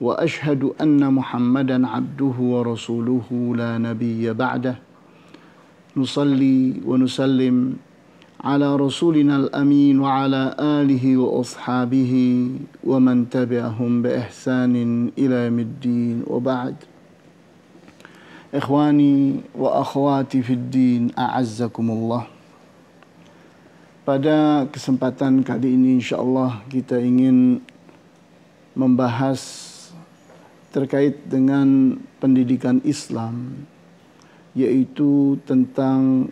واشهد ان محمدا عبده ورسوله لا نبي بعده نصلي ونسلم على رسولنا الامين وعلى اله واصحابه ومن تبعهم باحسان الى يوم الدين وبعد إخواني وأخواتي في الدين أعزكم الله Pada kesempatan kali ini insyaallah kita ingin membahas terkait dengan pendidikan Islam yaitu tentang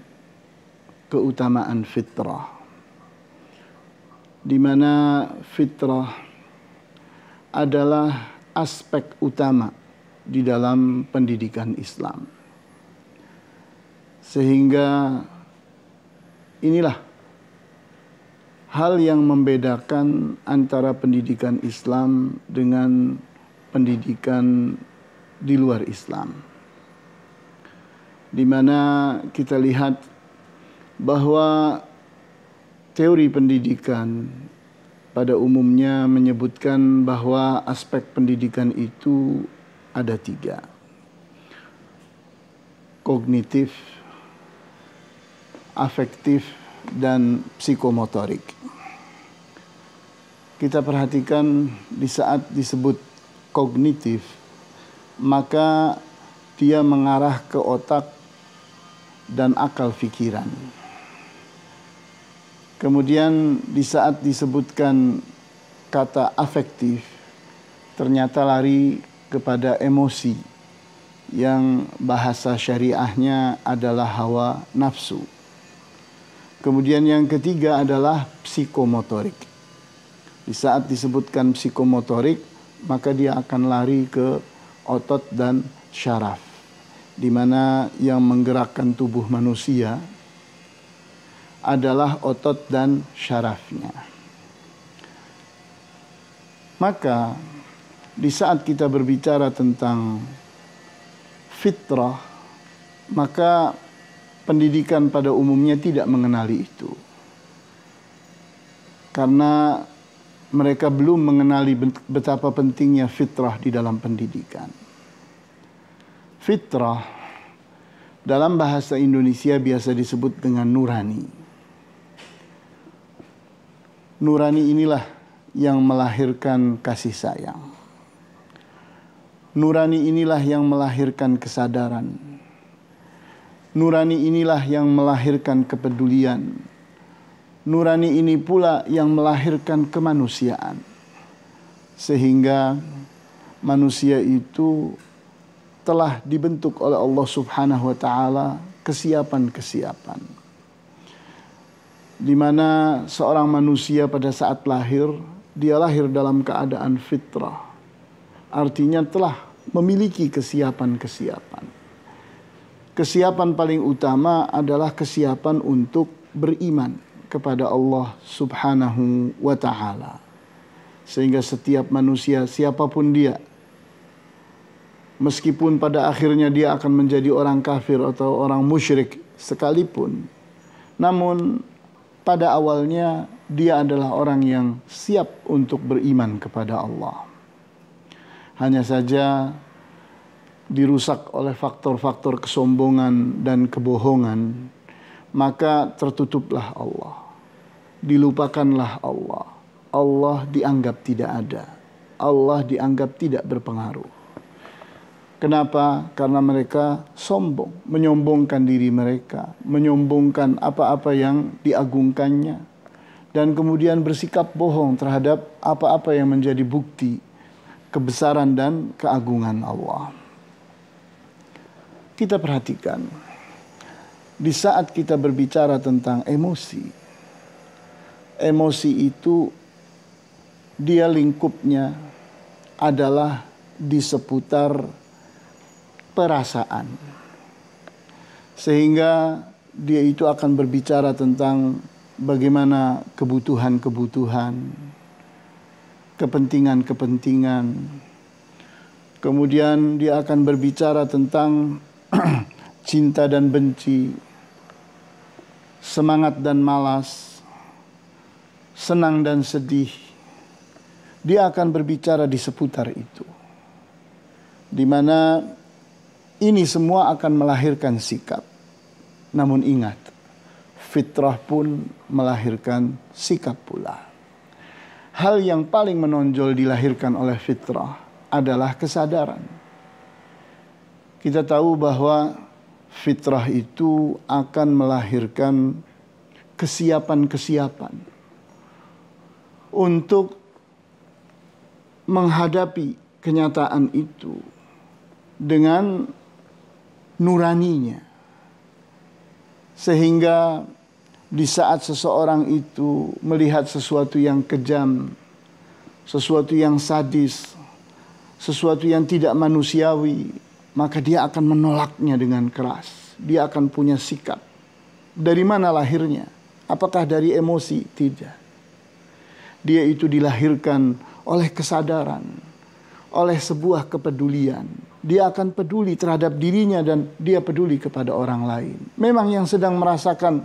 keutamaan fitrah. Di mana fitrah adalah aspek utama di dalam pendidikan Islam. Sehingga inilah hal yang membedakan antara pendidikan Islam dengan pendidikan di luar Islam. Di mana kita lihat bahwa teori pendidikan pada umumnya menyebutkan bahwa aspek pendidikan itu ada tiga. Kognitif, afektif, dan psikomotorik. Kita perhatikan di saat disebut kognitif, maka dia mengarah ke otak dan akal pikiran Kemudian di saat disebutkan kata afektif, ternyata lari kepada emosi yang bahasa syariahnya adalah hawa nafsu. Kemudian yang ketiga adalah psikomotorik. Di saat disebutkan psikomotorik, maka dia akan lari ke otot dan syaraf. Di mana yang menggerakkan tubuh manusia adalah otot dan syarafnya. Maka di saat kita berbicara tentang fitrah, maka pendidikan pada umumnya tidak mengenali itu. Karena mereka belum mengenali betapa pentingnya fitrah di dalam pendidikan. Fitrah dalam bahasa Indonesia biasa disebut dengan nurani. Nurani inilah yang melahirkan kasih sayang. Nurani inilah yang melahirkan kesadaran. Nurani inilah yang melahirkan kepedulian nurani ini pula yang melahirkan kemanusiaan. Sehingga manusia itu telah dibentuk oleh Allah Subhanahu wa taala kesiapan-kesiapan. Di mana seorang manusia pada saat lahir, dia lahir dalam keadaan fitrah. Artinya telah memiliki kesiapan-kesiapan. Kesiapan paling utama adalah kesiapan untuk beriman kepada Allah Subhanahu wa taala. Sehingga setiap manusia siapapun dia meskipun pada akhirnya dia akan menjadi orang kafir atau orang musyrik sekalipun namun pada awalnya dia adalah orang yang siap untuk beriman kepada Allah. Hanya saja dirusak oleh faktor-faktor kesombongan dan kebohongan, maka tertutuplah Allah dilupakanlah Allah. Allah dianggap tidak ada. Allah dianggap tidak berpengaruh. Kenapa? Karena mereka sombong, menyombongkan diri mereka, menyombongkan apa-apa yang diagungkannya, dan kemudian bersikap bohong terhadap apa-apa yang menjadi bukti kebesaran dan keagungan Allah. Kita perhatikan, di saat kita berbicara tentang emosi, emosi itu dia lingkupnya adalah di seputar perasaan. Sehingga dia itu akan berbicara tentang bagaimana kebutuhan-kebutuhan, kepentingan-kepentingan. Kemudian dia akan berbicara tentang cinta dan benci, semangat dan malas, senang dan sedih, dia akan berbicara di seputar itu. Di mana ini semua akan melahirkan sikap. Namun ingat, fitrah pun melahirkan sikap pula. Hal yang paling menonjol dilahirkan oleh fitrah adalah kesadaran. Kita tahu bahwa fitrah itu akan melahirkan kesiapan-kesiapan untuk menghadapi kenyataan itu dengan nuraninya. Sehingga di saat seseorang itu melihat sesuatu yang kejam, sesuatu yang sadis, sesuatu yang tidak manusiawi, maka dia akan menolaknya dengan keras. Dia akan punya sikap. Dari mana lahirnya? Apakah dari emosi? Tidak dia itu dilahirkan oleh kesadaran, oleh sebuah kepedulian. Dia akan peduli terhadap dirinya dan dia peduli kepada orang lain. Memang yang sedang merasakan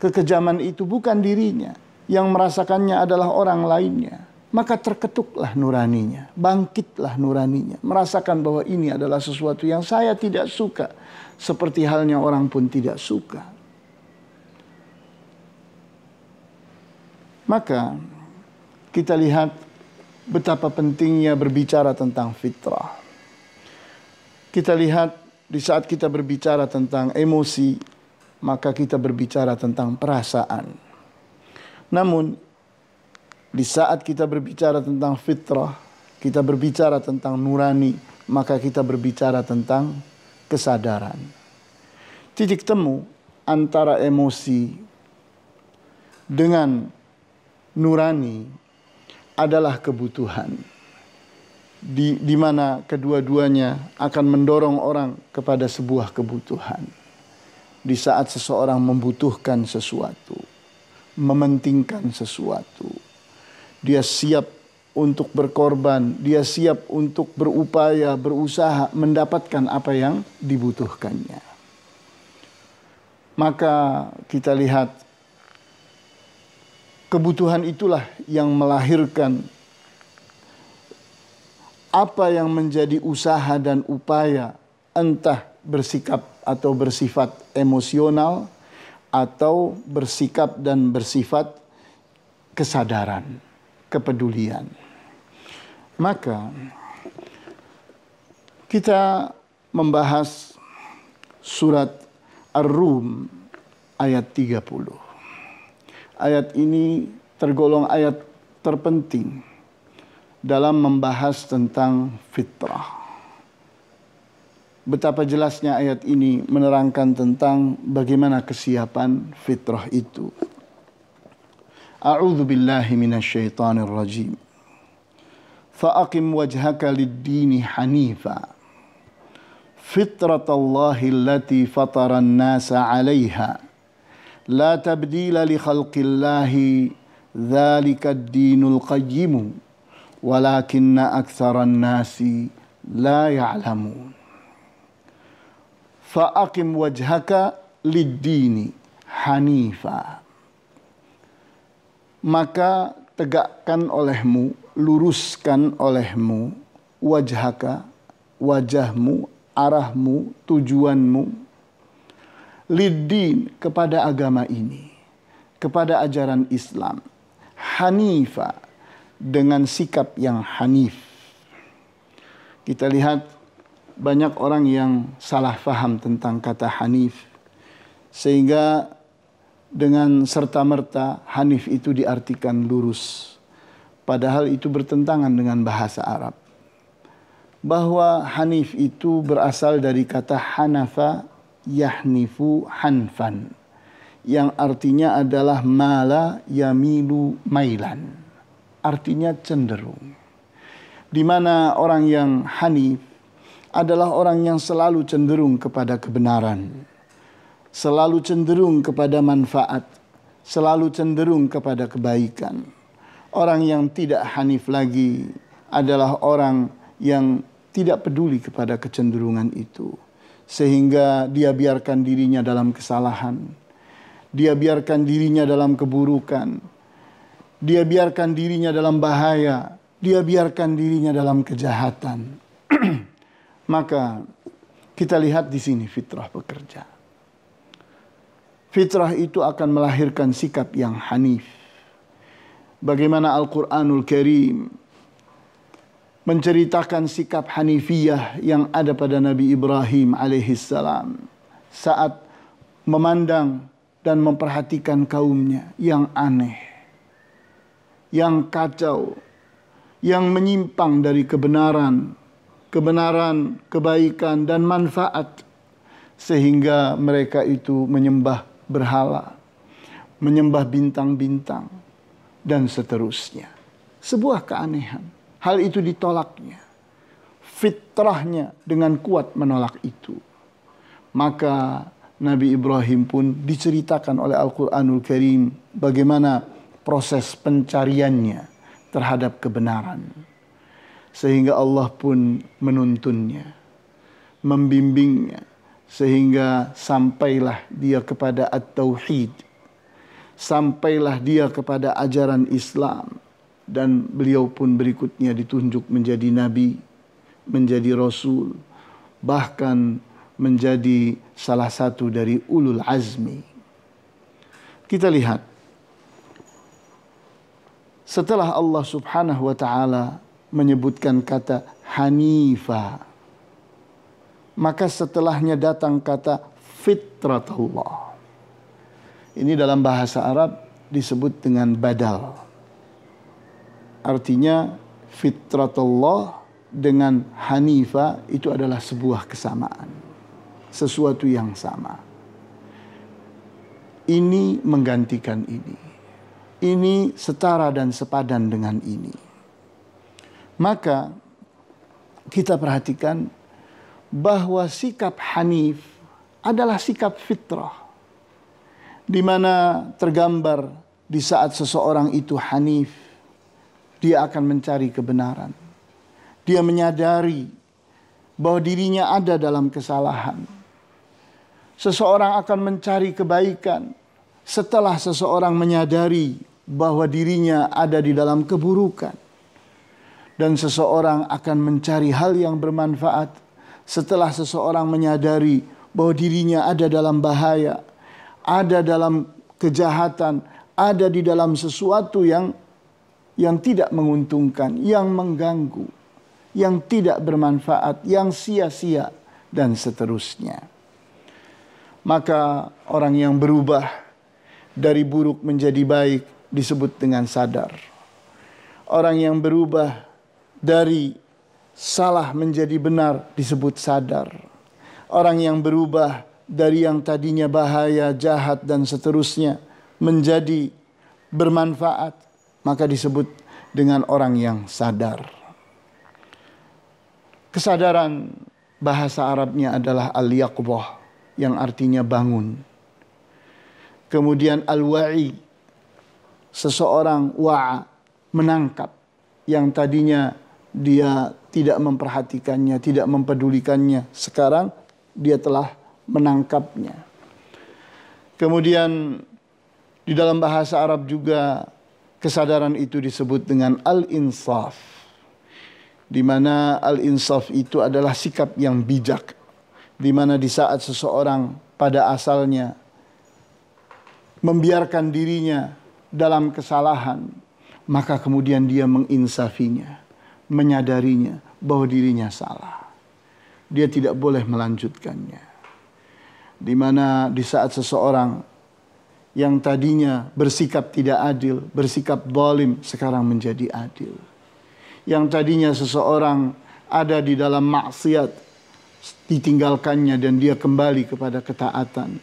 kekejaman itu bukan dirinya, yang merasakannya adalah orang lainnya. Maka terketuklah nuraninya, bangkitlah nuraninya, merasakan bahwa ini adalah sesuatu yang saya tidak suka, seperti halnya orang pun tidak suka. Maka kita lihat betapa pentingnya berbicara tentang fitrah. Kita lihat di saat kita berbicara tentang emosi, maka kita berbicara tentang perasaan. Namun, di saat kita berbicara tentang fitrah, kita berbicara tentang nurani, maka kita berbicara tentang kesadaran. Titik temu antara emosi dengan nurani adalah kebutuhan di, di mana kedua-duanya akan mendorong orang kepada sebuah kebutuhan. Di saat seseorang membutuhkan sesuatu, mementingkan sesuatu, dia siap untuk berkorban, dia siap untuk berupaya, berusaha mendapatkan apa yang dibutuhkannya. Maka kita lihat kebutuhan itulah yang melahirkan apa yang menjadi usaha dan upaya, entah bersikap atau bersifat emosional atau bersikap dan bersifat kesadaran, kepedulian. Maka kita membahas surat Ar-Rum ayat 30 ayat ini tergolong ayat terpenting dalam membahas tentang fitrah. Betapa jelasnya ayat ini menerangkan tentang bagaimana kesiapan fitrah itu. A'udzu billahi minasyaitonir rajim. Fa'aqim wajhaka lid-dini hanifa. Fitratallahi allati fatara an-nasa 'alaiha la tabdila li khalqillahi ذلك الدين dinul ولكن walakinna الناس nasi la ya'lamun وجهك للدين wajhaka maka tegakkan olehmu luruskan olehmu wajhaka wajahmu arahmu tujuanmu lidin kepada agama ini, kepada ajaran Islam. Hanifa dengan sikap yang hanif. Kita lihat banyak orang yang salah faham tentang kata hanif. Sehingga dengan serta-merta hanif itu diartikan lurus. Padahal itu bertentangan dengan bahasa Arab. Bahwa hanif itu berasal dari kata hanafa yahnifu hanfan yang artinya adalah mala yamilu mailan. Artinya cenderung. Di mana orang yang hanif adalah orang yang selalu cenderung kepada kebenaran. Selalu cenderung kepada manfaat, selalu cenderung kepada kebaikan. Orang yang tidak hanif lagi adalah orang yang tidak peduli kepada kecenderungan itu sehingga dia biarkan dirinya dalam kesalahan. Dia biarkan dirinya dalam keburukan. Dia biarkan dirinya dalam bahaya. Dia biarkan dirinya dalam kejahatan. Maka kita lihat di sini fitrah bekerja. Fitrah itu akan melahirkan sikap yang hanif. Bagaimana Al-Quranul Karim menceritakan sikap Hanifiyah yang ada pada Nabi Ibrahim alaihissalam saat memandang dan memperhatikan kaumnya yang aneh, yang kacau, yang menyimpang dari kebenaran, kebenaran, kebaikan dan manfaat sehingga mereka itu menyembah berhala, menyembah bintang-bintang dan seterusnya. Sebuah keanehan Hal itu ditolaknya. Fitrahnya dengan kuat menolak itu. Maka Nabi Ibrahim pun diceritakan oleh Al-Quranul Karim bagaimana proses pencariannya terhadap kebenaran. Sehingga Allah pun menuntunnya, membimbingnya, sehingga sampailah dia kepada At-Tauhid, sampailah dia kepada ajaran Islam, dan beliau pun berikutnya ditunjuk menjadi nabi, menjadi rasul, bahkan menjadi salah satu dari ulul azmi. Kita lihat setelah Allah Subhanahu wa taala menyebutkan kata hanifa maka setelahnya datang kata fitratullah. Ini dalam bahasa Arab disebut dengan badal. Artinya fitratullah dengan Hanifa itu adalah sebuah kesamaan. Sesuatu yang sama. Ini menggantikan ini. Ini setara dan sepadan dengan ini. Maka kita perhatikan bahwa sikap Hanif adalah sikap fitrah. Di mana tergambar di saat seseorang itu Hanif dia akan mencari kebenaran. Dia menyadari bahwa dirinya ada dalam kesalahan. Seseorang akan mencari kebaikan setelah seseorang menyadari bahwa dirinya ada di dalam keburukan. Dan seseorang akan mencari hal yang bermanfaat setelah seseorang menyadari bahwa dirinya ada dalam bahaya, ada dalam kejahatan, ada di dalam sesuatu yang yang tidak menguntungkan, yang mengganggu, yang tidak bermanfaat, yang sia-sia, dan seterusnya. Maka orang yang berubah dari buruk menjadi baik disebut dengan sadar. Orang yang berubah dari salah menjadi benar disebut sadar. Orang yang berubah dari yang tadinya bahaya, jahat, dan seterusnya menjadi bermanfaat maka disebut dengan orang yang sadar. Kesadaran bahasa Arabnya adalah al-yaqbah yang artinya bangun. Kemudian al-wa'i seseorang wa'a menangkap yang tadinya dia tidak memperhatikannya, tidak mempedulikannya. Sekarang dia telah menangkapnya. Kemudian di dalam bahasa Arab juga Kesadaran itu disebut dengan al-insaf. Di mana al-insaf itu adalah sikap yang bijak. Di mana di saat seseorang pada asalnya membiarkan dirinya dalam kesalahan, maka kemudian dia menginsafinya, menyadarinya bahwa dirinya salah. Dia tidak boleh melanjutkannya. Di mana di saat seseorang yang tadinya bersikap tidak adil, bersikap bolim sekarang menjadi adil. Yang tadinya seseorang ada di dalam maksiat ditinggalkannya dan dia kembali kepada ketaatan.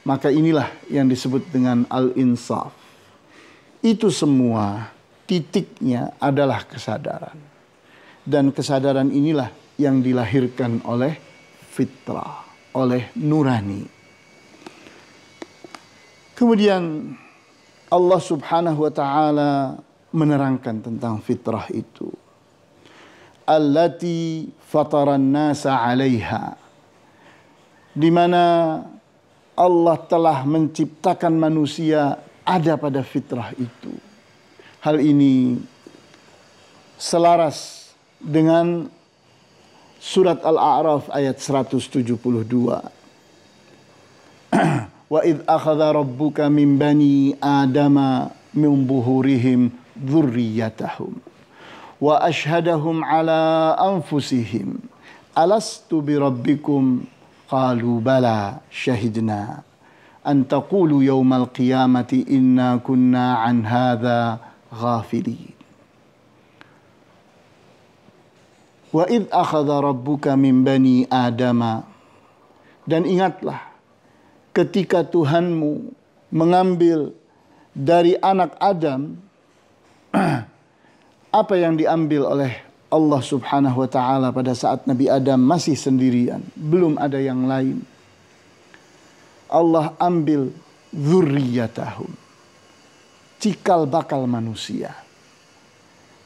Maka inilah yang disebut dengan al-insaf. Itu semua titiknya adalah kesadaran. Dan kesadaran inilah yang dilahirkan oleh fitrah, oleh nurani. Kemudian Allah Subhanahu wa taala menerangkan tentang fitrah itu. Allati fataran nasa 'alaiha. Di mana Allah telah menciptakan manusia ada pada fitrah itu. Hal ini selaras dengan surat Al-A'raf ayat 172 وإذ أخذ ربك من بني آدم من ظهورهم ذريتهم وأشهدهم على أنفسهم ألست بربكم قالوا بلى شهدنا أن تقولوا يوم القيامة إنا كنا عن هذا غافلين وإذ أخذ ربك من بني آدم dan ingatlah ketika Tuhanmu mengambil dari anak Adam apa yang diambil oleh Allah Subhanahu wa taala pada saat Nabi Adam masih sendirian, belum ada yang lain. Allah ambil zurriyatahum. Cikal bakal manusia.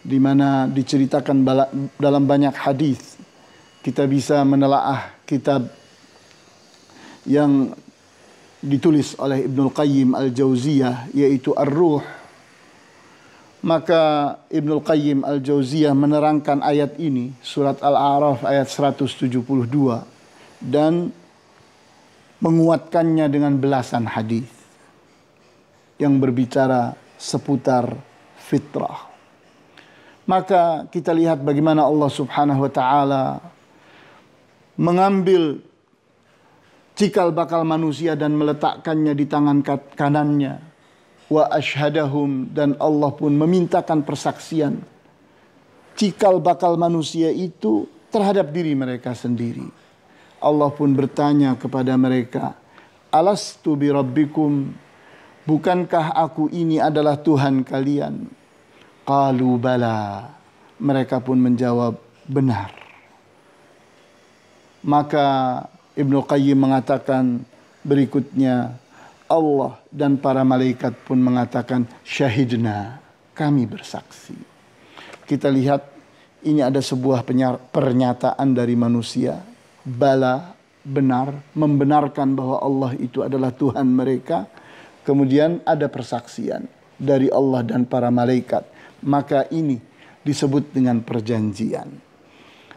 Di mana diceritakan dalam banyak hadis kita bisa menelaah kitab yang ditulis oleh Ibnul Qayyim Al-Jauziyah yaitu Ar-Ruh. Maka Ibnul Qayyim Al-Jauziyah menerangkan ayat ini surat Al-A'raf ayat 172 dan menguatkannya dengan belasan hadis yang berbicara seputar fitrah. Maka kita lihat bagaimana Allah Subhanahu wa taala mengambil cikal bakal manusia dan meletakkannya di tangan kanannya. Wa ashadahum dan Allah pun memintakan persaksian. Cikal bakal manusia itu terhadap diri mereka sendiri. Allah pun bertanya kepada mereka, Alastu bi rabbikum, bukankah aku ini adalah Tuhan kalian? Qalu bala. Mereka pun menjawab, benar. Maka Ibnu Qayyim mengatakan berikutnya Allah dan para malaikat pun mengatakan syahidna kami bersaksi. Kita lihat ini ada sebuah pernyataan dari manusia. Bala benar membenarkan bahwa Allah itu adalah Tuhan mereka. Kemudian ada persaksian dari Allah dan para malaikat. Maka ini disebut dengan perjanjian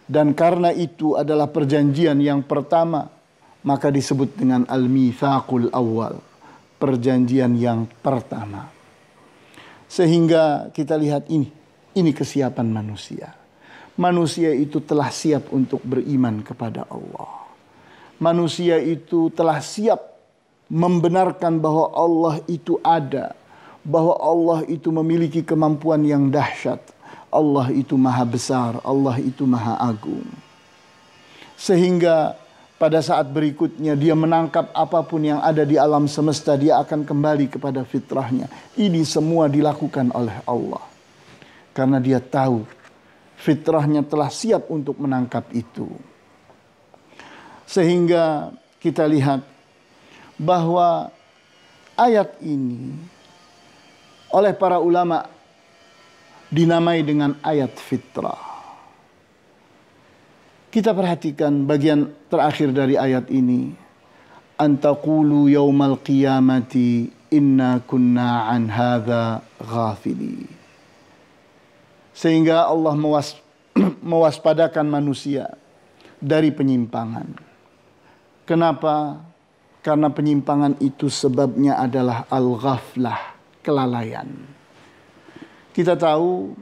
dan karena itu adalah perjanjian yang pertama maka disebut dengan al-mitsaqul awal perjanjian yang pertama sehingga kita lihat ini ini kesiapan manusia manusia itu telah siap untuk beriman kepada Allah manusia itu telah siap membenarkan bahwa Allah itu ada bahwa Allah itu memiliki kemampuan yang dahsyat Allah itu maha besar, Allah itu maha agung. Sehingga pada saat berikutnya dia menangkap apapun yang ada di alam semesta, dia akan kembali kepada fitrahnya. Ini semua dilakukan oleh Allah. Karena dia tahu fitrahnya telah siap untuk menangkap itu. Sehingga kita lihat bahwa ayat ini oleh para ulama dinamai dengan ayat fitrah. Kita perhatikan bagian terakhir dari ayat ini. Antakulu yawmal qiyamati inna kunna an hadha ghafili. Sehingga Allah mewas mewaspadakan manusia dari penyimpangan. Kenapa? Karena penyimpangan itu sebabnya adalah al-ghaflah, kelalaian kita tahu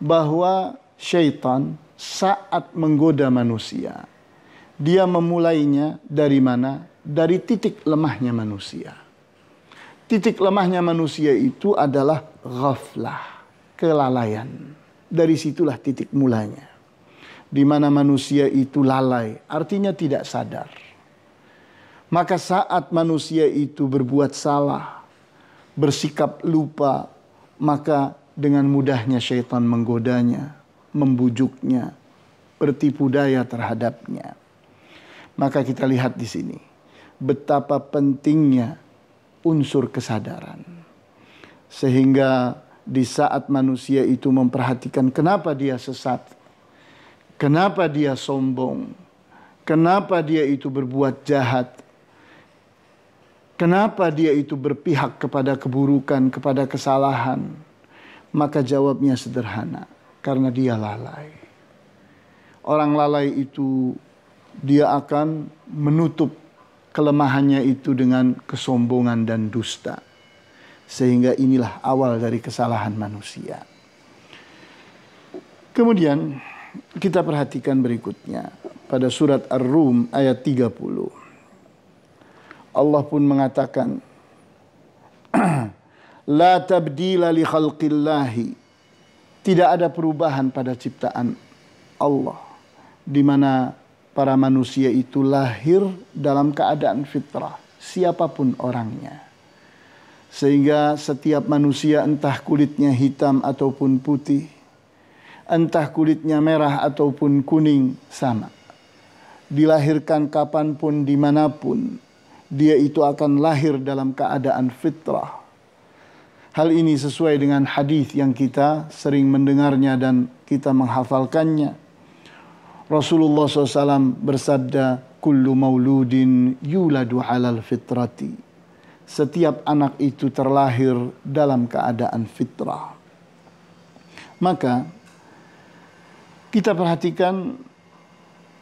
bahwa syaitan saat menggoda manusia, dia memulainya dari mana? Dari titik lemahnya manusia. Titik lemahnya manusia itu adalah ghaflah, kelalaian. Dari situlah titik mulanya. Di mana manusia itu lalai, artinya tidak sadar. Maka saat manusia itu berbuat salah, bersikap lupa, maka dengan mudahnya syaitan menggodanya, membujuknya, bertipu daya terhadapnya. Maka kita lihat di sini betapa pentingnya unsur kesadaran. Sehingga di saat manusia itu memperhatikan kenapa dia sesat, kenapa dia sombong, kenapa dia itu berbuat jahat, kenapa dia itu berpihak kepada keburukan, kepada kesalahan, maka jawabnya sederhana, karena dia lalai. Orang lalai itu dia akan menutup kelemahannya itu dengan kesombongan dan dusta. Sehingga inilah awal dari kesalahan manusia. Kemudian kita perhatikan berikutnya pada surat Ar-Rum ayat 30. Allah pun mengatakan La tabdila li khalqillahi. Tidak ada perubahan pada ciptaan Allah. Di mana para manusia itu lahir dalam keadaan fitrah. Siapapun orangnya. Sehingga setiap manusia entah kulitnya hitam ataupun putih. Entah kulitnya merah ataupun kuning sama. Dilahirkan kapanpun dimanapun. Dia itu akan lahir dalam keadaan fitrah Hal ini sesuai dengan hadis yang kita sering mendengarnya dan kita menghafalkannya. Rasulullah SAW bersabda, Kullu mauludin yuladu alal fitrati. Setiap anak itu terlahir dalam keadaan fitrah. Maka kita perhatikan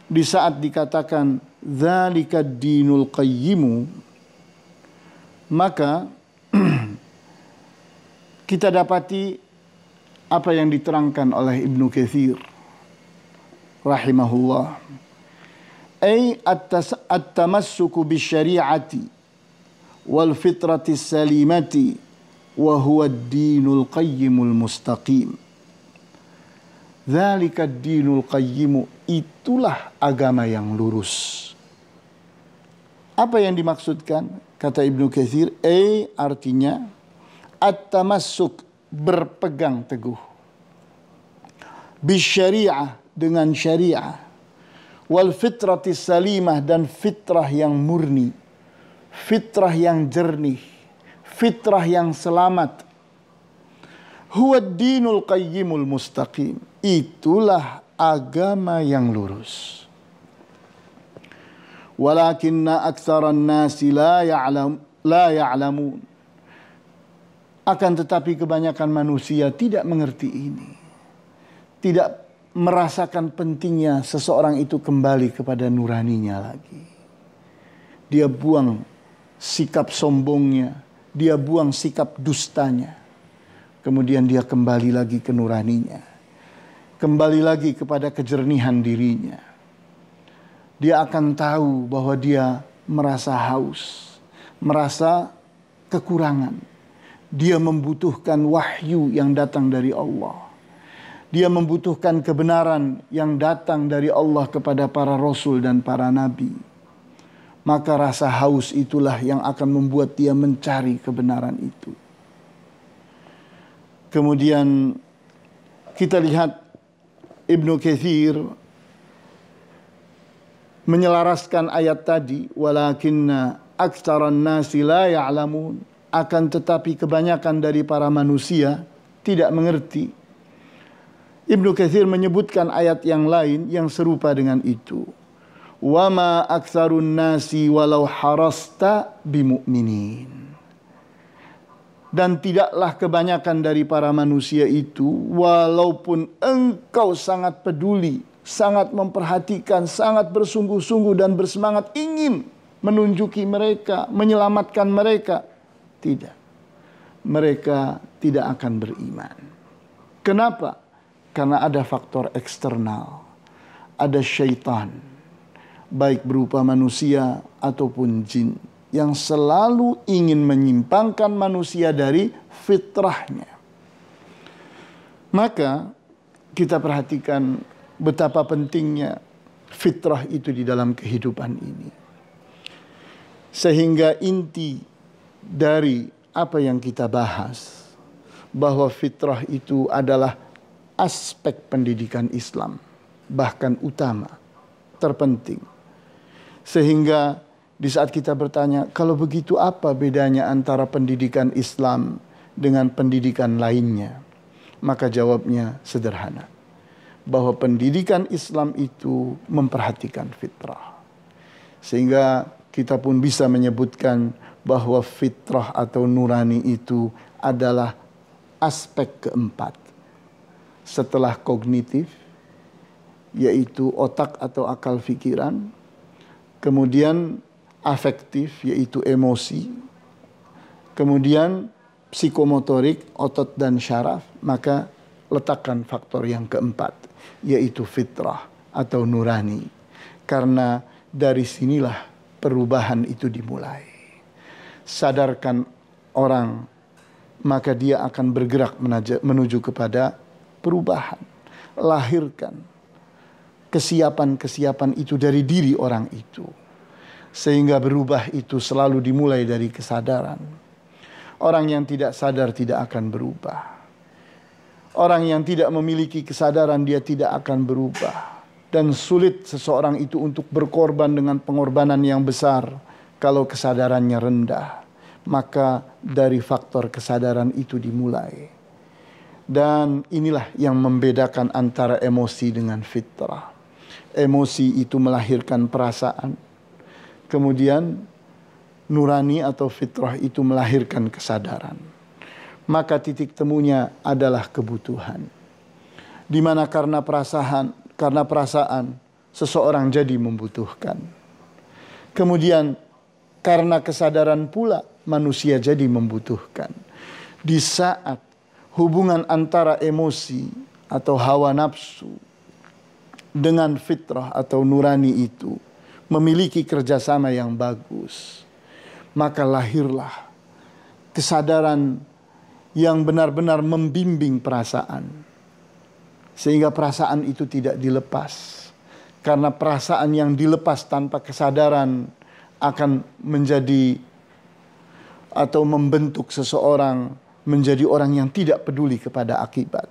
di saat dikatakan zalika dinul qayyimu maka kita dapati apa yang diterangkan oleh Ibnu Katsir rahimahullah. Ay at-tamassuku bisyari'ati wal fitrati salimati wa huwa ad-dinul qayyimul mustaqim. Dzalika ad-dinul qayyim itulah agama yang lurus. Apa yang dimaksudkan? Kata Ibnu Katsir, ay artinya at-tamassuk berpegang teguh bisyariah dengan syariah wal fitratis salimah dan fitrah yang murni fitrah yang jernih fitrah yang selamat huwa dinul qayyimul mustaqim itulah agama yang lurus walakinna aktsaran nasi la ya'lam la ya'lamun akan tetapi kebanyakan manusia tidak mengerti ini. Tidak merasakan pentingnya seseorang itu kembali kepada nuraninya lagi. Dia buang sikap sombongnya, dia buang sikap dustanya. Kemudian dia kembali lagi ke nuraninya. Kembali lagi kepada kejernihan dirinya. Dia akan tahu bahwa dia merasa haus, merasa kekurangan dia membutuhkan wahyu yang datang dari Allah. Dia membutuhkan kebenaran yang datang dari Allah kepada para rasul dan para nabi. Maka rasa haus itulah yang akan membuat dia mencari kebenaran itu. Kemudian kita lihat Ibnu Kethir menyelaraskan ayat tadi walakinna aktsaran nasi la ya'lamun akan tetapi kebanyakan dari para manusia tidak mengerti. Ibnu Katsir menyebutkan ayat yang lain yang serupa dengan itu. Wa ma aktsarun nasi walau harasta bimu'minin. Dan tidaklah kebanyakan dari para manusia itu walaupun engkau sangat peduli, sangat memperhatikan, sangat bersungguh-sungguh dan bersemangat ingin menunjuki mereka, menyelamatkan mereka tidak. Mereka tidak akan beriman. Kenapa? Karena ada faktor eksternal. Ada syaitan. Baik berupa manusia ataupun jin. Yang selalu ingin menyimpangkan manusia dari fitrahnya. Maka kita perhatikan betapa pentingnya fitrah itu di dalam kehidupan ini. Sehingga inti dari apa yang kita bahas bahwa fitrah itu adalah aspek pendidikan Islam bahkan utama terpenting sehingga di saat kita bertanya kalau begitu apa bedanya antara pendidikan Islam dengan pendidikan lainnya maka jawabnya sederhana bahwa pendidikan Islam itu memperhatikan fitrah sehingga kita pun bisa menyebutkan bahwa fitrah atau nurani itu adalah aspek keempat. Setelah kognitif, yaitu otak atau akal fikiran kemudian afektif, yaitu emosi, kemudian psikomotorik, otot dan syaraf, maka letakkan faktor yang keempat, yaitu fitrah atau nurani. Karena dari sinilah perubahan itu dimulai sadarkan orang, maka dia akan bergerak menuju kepada perubahan. Lahirkan kesiapan-kesiapan itu dari diri orang itu. Sehingga berubah itu selalu dimulai dari kesadaran. Orang yang tidak sadar tidak akan berubah. Orang yang tidak memiliki kesadaran dia tidak akan berubah. Dan sulit seseorang itu untuk berkorban dengan pengorbanan yang besar kalau kesadarannya rendah maka dari faktor kesadaran itu dimulai. Dan inilah yang membedakan antara emosi dengan fitrah. Emosi itu melahirkan perasaan. Kemudian nurani atau fitrah itu melahirkan kesadaran. Maka titik temunya adalah kebutuhan. Di mana karena perasaan, karena perasaan seseorang jadi membutuhkan. Kemudian karena kesadaran pula manusia jadi membutuhkan. Di saat hubungan antara emosi atau hawa nafsu dengan fitrah atau nurani itu memiliki kerjasama yang bagus, maka lahirlah kesadaran yang benar-benar membimbing perasaan, sehingga perasaan itu tidak dilepas, karena perasaan yang dilepas tanpa kesadaran akan menjadi atau membentuk seseorang menjadi orang yang tidak peduli kepada akibat.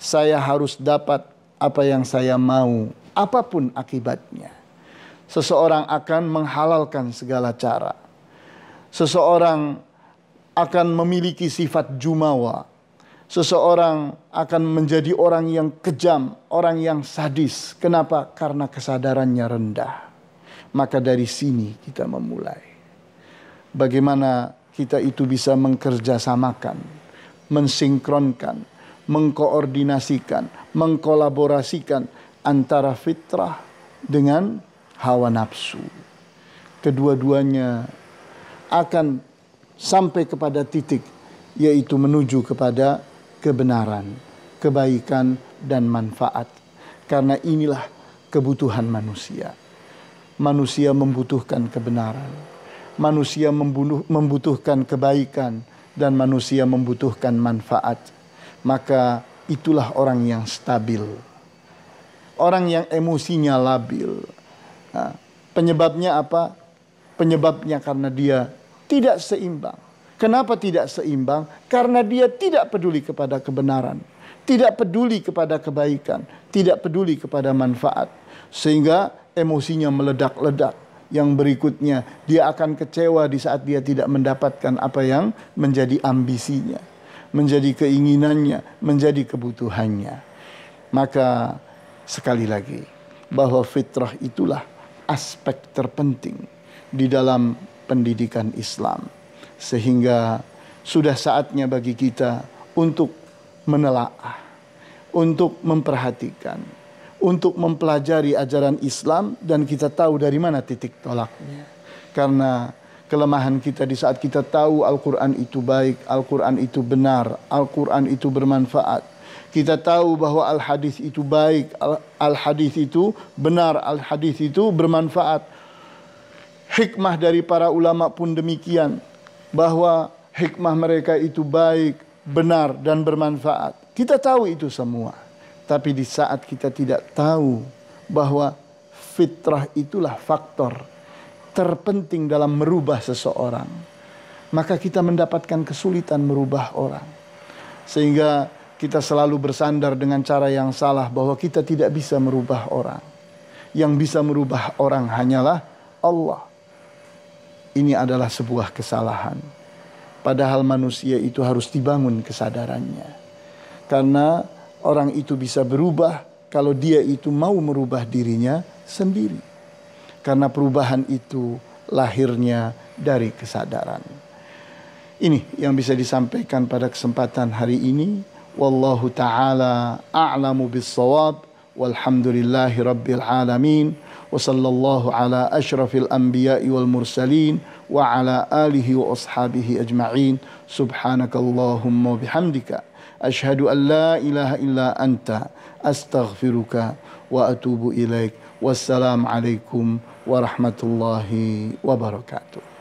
Saya harus dapat apa yang saya mau, apapun akibatnya. Seseorang akan menghalalkan segala cara. Seseorang akan memiliki sifat jumawa. Seseorang akan menjadi orang yang kejam, orang yang sadis. Kenapa? Karena kesadarannya rendah. Maka dari sini kita memulai. Bagaimana kita itu bisa mengkerjasamakan, mensinkronkan, mengkoordinasikan, mengkolaborasikan antara fitrah dengan hawa nafsu. Kedua-duanya akan sampai kepada titik yaitu menuju kepada kebenaran, kebaikan dan manfaat. Karena inilah kebutuhan manusia. Manusia membutuhkan kebenaran manusia membunuh, membutuhkan kebaikan dan manusia membutuhkan manfaat. Maka itulah orang yang stabil. Orang yang emosinya labil. Nah, penyebabnya apa? Penyebabnya karena dia tidak seimbang. Kenapa tidak seimbang? Karena dia tidak peduli kepada kebenaran, tidak peduli kepada kebaikan, tidak peduli kepada manfaat, sehingga emosinya meledak-ledak yang berikutnya. Dia akan kecewa di saat dia tidak mendapatkan apa yang menjadi ambisinya, menjadi keinginannya, menjadi kebutuhannya. Maka sekali lagi bahwa fitrah itulah aspek terpenting di dalam pendidikan Islam. Sehingga sudah saatnya bagi kita untuk menelaah, untuk memperhatikan untuk mempelajari ajaran Islam dan kita tahu dari mana titik tolaknya. Ya. Karena kelemahan kita di saat kita tahu Al-Qur'an itu baik, Al-Qur'an itu benar, Al-Qur'an itu bermanfaat. Kita tahu bahwa al-hadis itu baik, al-hadis itu benar, al-hadis itu bermanfaat. Hikmah dari para ulama pun demikian bahwa hikmah mereka itu baik, hmm. benar dan bermanfaat. Kita tahu itu semua. Tapi di saat kita tidak tahu bahwa fitrah itulah faktor terpenting dalam merubah seseorang, maka kita mendapatkan kesulitan merubah orang. Sehingga kita selalu bersandar dengan cara yang salah bahwa kita tidak bisa merubah orang. Yang bisa merubah orang hanyalah Allah. Ini adalah sebuah kesalahan. Padahal manusia itu harus dibangun kesadarannya. Karena orang itu bisa berubah kalau dia itu mau merubah dirinya sendiri. Karena perubahan itu lahirnya dari kesadaran. Ini yang bisa disampaikan pada kesempatan hari ini. Wallahu ta'ala a'lamu bis-sawab. Walhamdulillahi rabbil alamin. Wa sallallahu ala ashrafil anbiya'i wal mursalin. Wa ala alihi wa ashabihi ajma'in. Subhanakallahumma bihamdika. Ashadu an la ilaha illa anta astaghfiruka wa atubu ilaik. Wassalamualaikum warahmatullahi wabarakatuh.